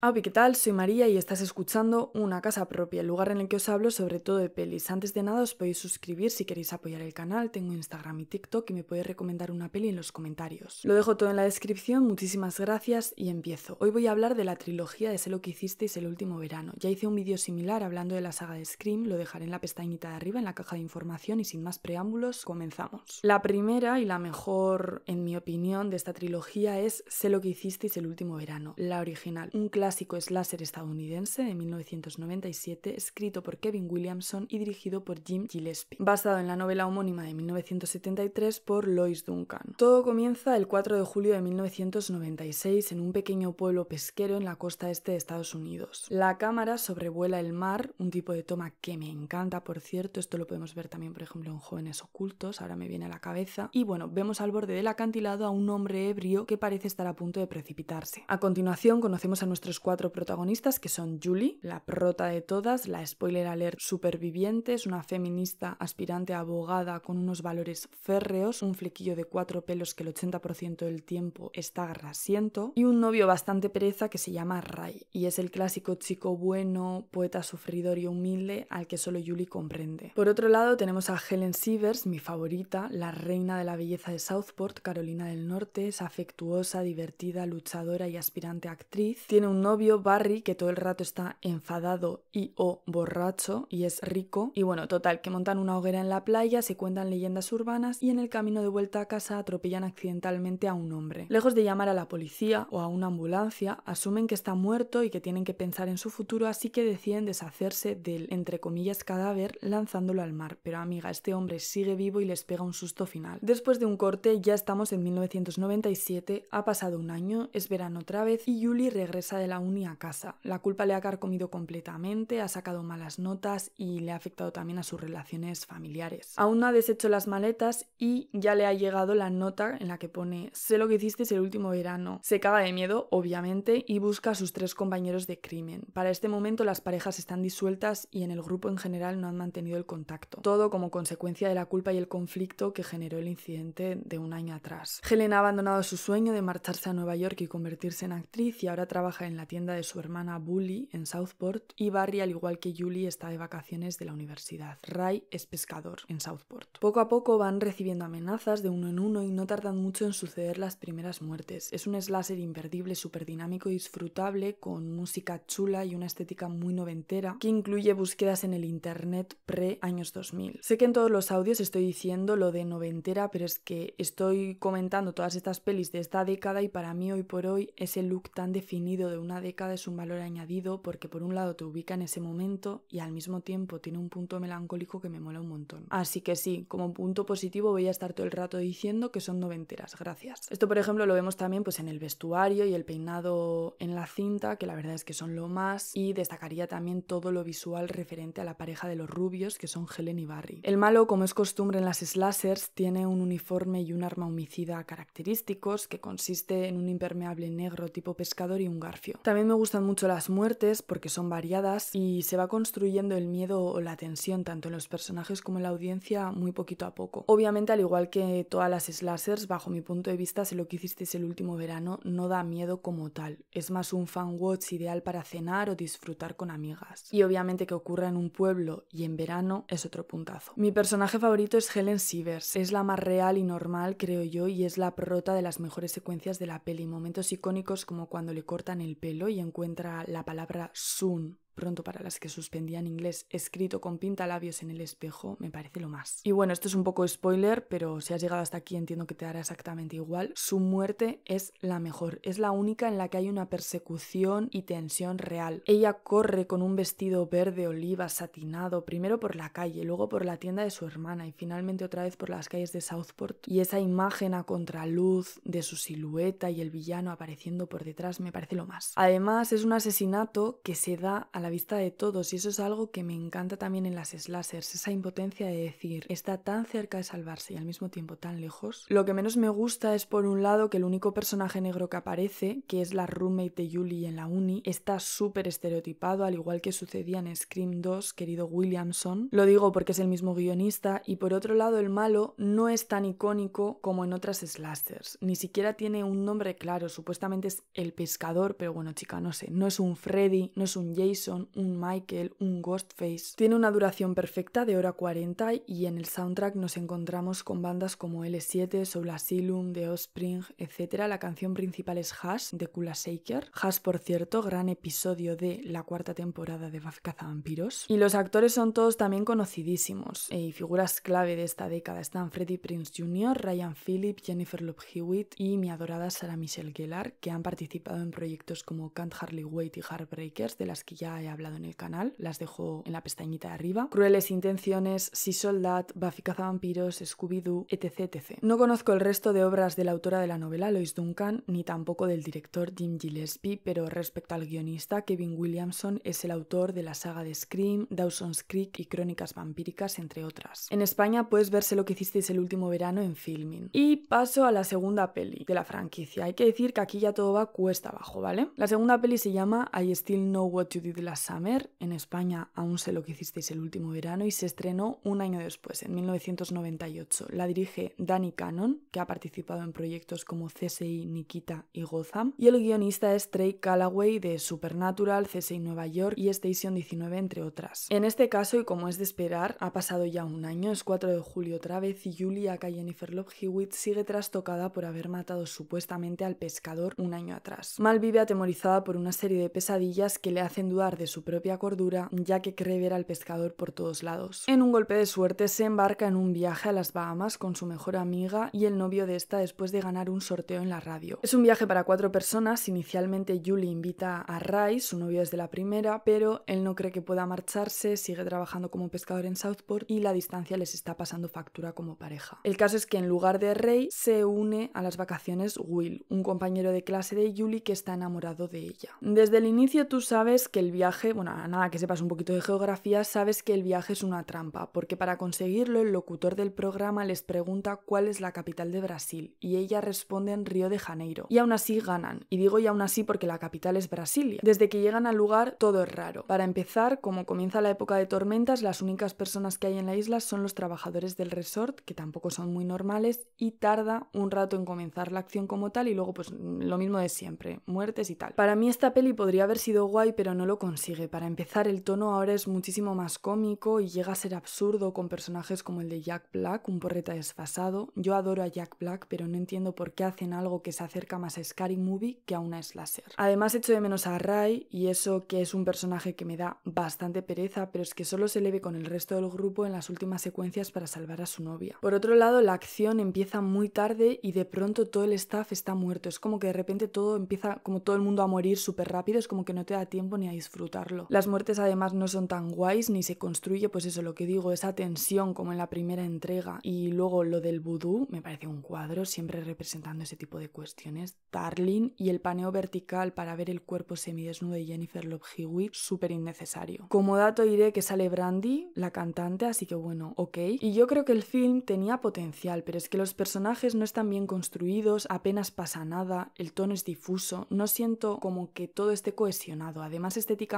¡Hola! ¿qué tal? Soy María y estás escuchando Una Casa Propia, el lugar en el que os hablo sobre todo de pelis. Antes de nada, os podéis suscribir si queréis apoyar el canal. Tengo Instagram y TikTok y me podéis recomendar una peli en los comentarios. Lo dejo todo en la descripción, muchísimas gracias y empiezo. Hoy voy a hablar de la trilogía de Sé lo que hicisteis el último verano. Ya hice un vídeo similar hablando de la saga de Scream, lo dejaré en la pestañita de arriba en la caja de información y sin más preámbulos, comenzamos. La primera y la mejor, en mi opinión, de esta trilogía es Sé lo que hicisteis el último verano, la original clásico slasher estadounidense de 1997, escrito por Kevin Williamson y dirigido por Jim Gillespie, basado en la novela homónima de 1973 por Lois Duncan. Todo comienza el 4 de julio de 1996 en un pequeño pueblo pesquero en la costa este de Estados Unidos. La cámara sobrevuela el mar, un tipo de toma que me encanta, por cierto, esto lo podemos ver también, por ejemplo, en Jóvenes Ocultos, ahora me viene a la cabeza, y bueno, vemos al borde del acantilado a un hombre ebrio que parece estar a punto de precipitarse. A continuación conocemos a nuestros cuatro protagonistas, que son Julie, la prota de todas, la spoiler alert superviviente, es una feminista aspirante abogada con unos valores férreos, un flequillo de cuatro pelos que el 80% del tiempo está grasiento, y un novio bastante pereza que se llama Ray, y es el clásico chico bueno, poeta sufridor y humilde al que solo Julie comprende. Por otro lado, tenemos a Helen Sievers, mi favorita, la reina de la belleza de Southport, Carolina del Norte, es afectuosa, divertida, luchadora y aspirante actriz. Tiene un novio, Barry, que todo el rato está enfadado y o borracho y es rico. Y bueno, total, que montan una hoguera en la playa, se cuentan leyendas urbanas y en el camino de vuelta a casa atropellan accidentalmente a un hombre. Lejos de llamar a la policía o a una ambulancia, asumen que está muerto y que tienen que pensar en su futuro, así que deciden deshacerse del, entre comillas, cadáver lanzándolo al mar. Pero amiga, este hombre sigue vivo y les pega un susto final. Después de un corte, ya estamos en 1997, ha pasado un año, es verano otra vez y Julie regresa de la Aún y a casa. La culpa le ha carcomido completamente, ha sacado malas notas y le ha afectado también a sus relaciones familiares. Aún no ha deshecho las maletas y ya le ha llegado la nota en la que pone sé lo que hiciste el último verano. Se caga de miedo, obviamente, y busca a sus tres compañeros de crimen. Para este momento las parejas están disueltas y en el grupo en general no han mantenido el contacto. Todo como consecuencia de la culpa y el conflicto que generó el incidente de un año atrás. Helen ha abandonado su sueño de marcharse a Nueva York y convertirse en actriz y ahora trabaja en la tienda de su hermana Bully en Southport y Barry, al igual que Julie, está de vacaciones de la universidad. Ray es pescador en Southport. Poco a poco van recibiendo amenazas de uno en uno y no tardan mucho en suceder las primeras muertes. Es un slasher imperdible, súper dinámico y disfrutable, con música chula y una estética muy noventera, que incluye búsquedas en el internet pre-años 2000. Sé que en todos los audios estoy diciendo lo de noventera, pero es que estoy comentando todas estas pelis de esta década y para mí hoy por hoy ese look tan definido de una década es un valor añadido porque por un lado te ubica en ese momento y al mismo tiempo tiene un punto melancólico que me mola un montón. Así que sí, como punto positivo voy a estar todo el rato diciendo que son noventeras, gracias. Esto por ejemplo lo vemos también pues en el vestuario y el peinado en la cinta, que la verdad es que son lo más, y destacaría también todo lo visual referente a la pareja de los rubios, que son Helen y Barry. El malo, como es costumbre en las slashers, tiene un uniforme y un arma homicida característicos, que consiste en un impermeable negro tipo pescador y un garfio. También me gustan mucho las muertes porque son variadas y se va construyendo el miedo o la tensión tanto en los personajes como en la audiencia muy poquito a poco. Obviamente, al igual que todas las slashers, bajo mi punto de vista, si lo que hicisteis el último verano no da miedo como tal. Es más un fan ideal para cenar o disfrutar con amigas. Y obviamente que ocurra en un pueblo y en verano es otro puntazo. Mi personaje favorito es Helen Sievers. Es la más real y normal, creo yo, y es la prota de las mejores secuencias de la peli, momentos icónicos como cuando le cortan el pelo y encuentra la palabra sun pronto para las que suspendían inglés escrito con pintalabios en el espejo me parece lo más. Y bueno, esto es un poco spoiler, pero si has llegado hasta aquí entiendo que te hará exactamente igual. Su muerte es la mejor, es la única en la que hay una persecución y tensión real. Ella corre con un vestido verde oliva satinado, primero por la calle, luego por la tienda de su hermana y finalmente otra vez por las calles de Southport. Y esa imagen a contraluz de su silueta y el villano apareciendo por detrás me parece lo más. Además, es un asesinato que se da a la vista de todos y eso es algo que me encanta también en las slashers, esa impotencia de decir, está tan cerca de salvarse y al mismo tiempo tan lejos. Lo que menos me gusta es por un lado que el único personaje negro que aparece, que es la roommate de Julie en la uni, está súper estereotipado, al igual que sucedía en Scream 2, querido Williamson. Lo digo porque es el mismo guionista y por otro lado el malo no es tan icónico como en otras slashers, ni siquiera tiene un nombre claro, supuestamente es el pescador, pero bueno chica, no sé, no es un Freddy, no es un Jason, un Michael, un Ghostface. Tiene una duración perfecta de hora 40 y en el soundtrack nos encontramos con bandas como L7, Soul Asylum, The Offspring, etc. La canción principal es Hash de Kula Shaker. Hash, por cierto, gran episodio de la cuarta temporada de Buffy Cazavampiros. Y los actores son todos también conocidísimos y figuras clave de esta década están Freddie Prince Jr., Ryan Phillip, Jennifer Love Hewitt y mi adorada Sarah Michelle Gellar, que han participado en proyectos como Can't Harley Wait y Heartbreakers, de las que ya hablado en el canal, las dejo en la pestañita de arriba. Crueles Intenciones, Si Soldat, Buffy Vampiros, Scooby-Doo, etc, etc. No conozco el resto de obras de la autora de la novela, Lois Duncan, ni tampoco del director Jim Gillespie, pero respecto al guionista, Kevin Williamson es el autor de la saga de Scream, Dawson's Creek y Crónicas Vampíricas, entre otras. En España puedes verse lo que hicisteis el último verano en Filming. Y paso a la segunda peli de la franquicia. Hay que decir que aquí ya todo va cuesta abajo, ¿vale? La segunda peli se llama I Still Know What You Did Summer, en España aún sé lo que hicisteis el último verano, y se estrenó un año después, en 1998. La dirige Danny Cannon, que ha participado en proyectos como CSI, Nikita y Gotham, y el guionista es Trey Callaway de Supernatural, CSI Nueva York y Station 19, entre otras. En este caso, y como es de esperar, ha pasado ya un año, es 4 de julio otra vez, y Julia, K. Jennifer Love Hewitt, sigue trastocada por haber matado supuestamente al pescador un año atrás. Mal vive atemorizada por una serie de pesadillas que le hacen dudar de su propia cordura, ya que cree ver al pescador por todos lados. En un golpe de suerte se embarca en un viaje a las Bahamas con su mejor amiga y el novio de esta después de ganar un sorteo en la radio. Es un viaje para cuatro personas, inicialmente Julie invita a Ray, su novio desde la primera, pero él no cree que pueda marcharse, sigue trabajando como pescador en Southport y la distancia les está pasando factura como pareja. El caso es que en lugar de Ray se une a las vacaciones Will, un compañero de clase de Julie que está enamorado de ella. Desde el inicio tú sabes que el viaje bueno, nada que sepas un poquito de geografía, sabes que el viaje es una trampa, porque para conseguirlo el locutor del programa les pregunta cuál es la capital de Brasil y ella responde en Río de Janeiro. Y aún así ganan, y digo y aún así porque la capital es Brasilia. Desde que llegan al lugar todo es raro. Para empezar, como comienza la época de tormentas, las únicas personas que hay en la isla son los trabajadores del resort, que tampoco son muy normales, y tarda un rato en comenzar la acción como tal y luego pues lo mismo de siempre, muertes y tal. Para mí esta peli podría haber sido guay, pero no lo conseguí. Para empezar, el tono ahora es muchísimo más cómico y llega a ser absurdo con personajes como el de Jack Black, un porreta desfasado. Yo adoro a Jack Black, pero no entiendo por qué hacen algo que se acerca más a Scary Movie que a una slasher. Además, echo de menos a Ray, y eso que es un personaje que me da bastante pereza, pero es que solo se le con el resto del grupo en las últimas secuencias para salvar a su novia. Por otro lado, la acción empieza muy tarde y de pronto todo el staff está muerto. Es como que de repente todo empieza, como todo el mundo a morir súper rápido, es como que no te da tiempo ni a disfrutar las muertes además no son tan guays ni se construye, pues eso lo que digo, esa tensión como en la primera entrega. Y luego lo del vudú, me parece un cuadro siempre representando ese tipo de cuestiones. Darling y el paneo vertical para ver el cuerpo semidesnudo de Jennifer Love Hewitt, súper innecesario. Como dato diré que sale Brandy, la cantante, así que bueno, ok. Y yo creo que el film tenía potencial, pero es que los personajes no están bien construidos, apenas pasa nada, el tono es difuso, no siento como que todo esté cohesionado. Además estéticamente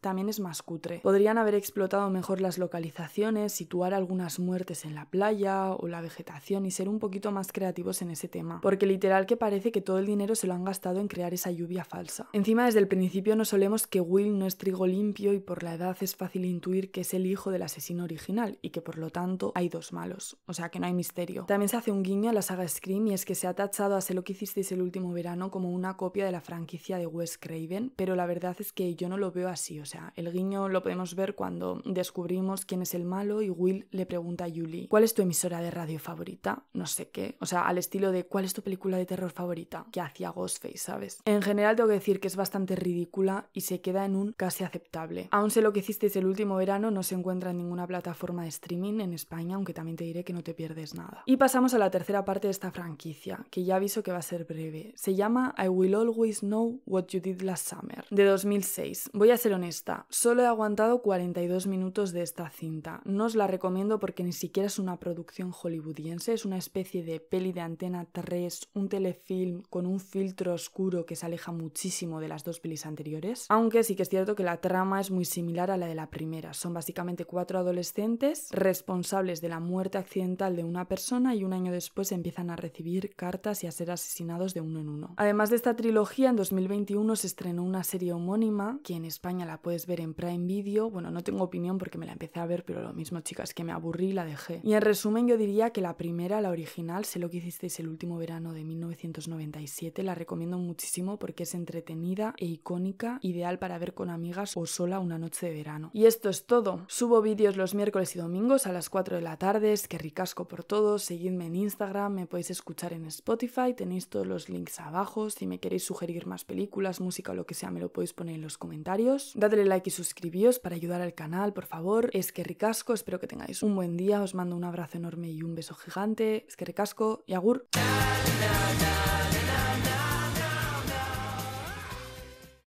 también es más cutre. Podrían haber explotado mejor las localizaciones, situar algunas muertes en la playa o la vegetación y ser un poquito más creativos en ese tema, porque literal que parece que todo el dinero se lo han gastado en crear esa lluvia falsa. Encima desde el principio no solemos que Will no es trigo limpio y por la edad es fácil intuir que es el hijo del asesino original y que por lo tanto hay dos malos, o sea que no hay misterio. También se hace un guiño a la saga Scream y es que se ha tachado a Sé lo que hicisteis el último verano como una copia de la franquicia de Wes Craven, pero la verdad es que yo no lo lo veo así, o sea, el guiño lo podemos ver cuando descubrimos quién es el malo y Will le pregunta a Julie, ¿cuál es tu emisora de radio favorita? No sé qué, o sea, al estilo de ¿cuál es tu película de terror favorita? Que hacía Ghostface, ¿sabes? En general tengo que decir que es bastante ridícula y se queda en un casi aceptable. Aún sé lo que hicisteis el último verano, no se encuentra en ninguna plataforma de streaming en España, aunque también te diré que no te pierdes nada. Y pasamos a la tercera parte de esta franquicia, que ya aviso que va a ser breve. Se llama I Will Always Know What You Did Last Summer, de 2006 Voy a ser honesta, solo he aguantado 42 minutos de esta cinta. No os la recomiendo porque ni siquiera es una producción hollywoodiense, es una especie de peli de antena 3, un telefilm con un filtro oscuro que se aleja muchísimo de las dos pelis anteriores. Aunque sí que es cierto que la trama es muy similar a la de la primera. Son básicamente cuatro adolescentes responsables de la muerte accidental de una persona y un año después empiezan a recibir cartas y a ser asesinados de uno en uno. Además de esta trilogía, en 2021 se estrenó una serie homónima que en España la puedes ver en Prime Video. Bueno, no tengo opinión porque me la empecé a ver, pero lo mismo, chicas, que me aburrí y la dejé. Y en resumen, yo diría que la primera, la original, sé lo que hicisteis el último verano de 1997, la recomiendo muchísimo porque es entretenida e icónica, ideal para ver con amigas o sola una noche de verano. Y esto es todo. Subo vídeos los miércoles y domingos a las 4 de la tarde, es que ricasco por todo, seguidme en Instagram, me podéis escuchar en Spotify, tenéis todos los links abajo, si me queréis sugerir más películas, música o lo que sea, me lo podéis poner en los comentarios Dadle like y suscribíos para ayudar al canal, por favor. Es que ricasco, espero que tengáis un buen día. Os mando un abrazo enorme y un beso gigante. Es que ricasco y agur.